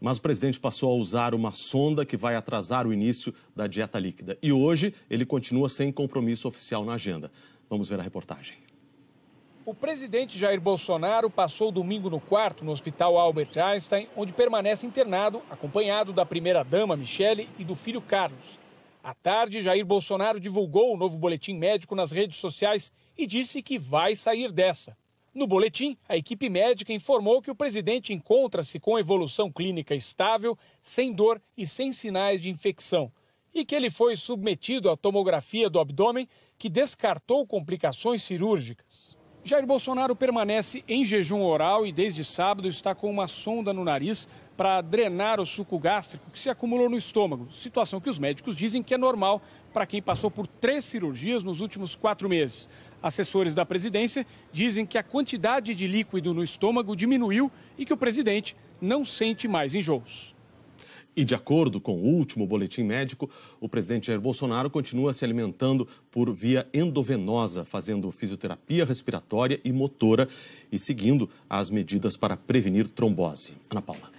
mas o presidente passou a usar uma sonda que vai atrasar o início da dieta líquida. E hoje ele continua sem compromisso oficial na agenda. Vamos ver a reportagem. O presidente Jair Bolsonaro passou domingo no quarto no Hospital Albert Einstein, onde permanece internado, acompanhado da primeira-dama Michele e do filho Carlos. À tarde, Jair Bolsonaro divulgou o novo boletim médico nas redes sociais e disse que vai sair dessa. No boletim, a equipe médica informou que o presidente encontra-se com evolução clínica estável, sem dor e sem sinais de infecção, e que ele foi submetido à tomografia do abdômen, que descartou complicações cirúrgicas. Jair Bolsonaro permanece em jejum oral e desde sábado está com uma sonda no nariz para drenar o suco gástrico que se acumulou no estômago, situação que os médicos dizem que é normal para quem passou por três cirurgias nos últimos quatro meses. Assessores da presidência dizem que a quantidade de líquido no estômago diminuiu e que o presidente não sente mais enjoos. E de acordo com o último boletim médico, o presidente Jair Bolsonaro continua se alimentando por via endovenosa, fazendo fisioterapia respiratória e motora e seguindo as medidas para prevenir trombose. Ana Paula.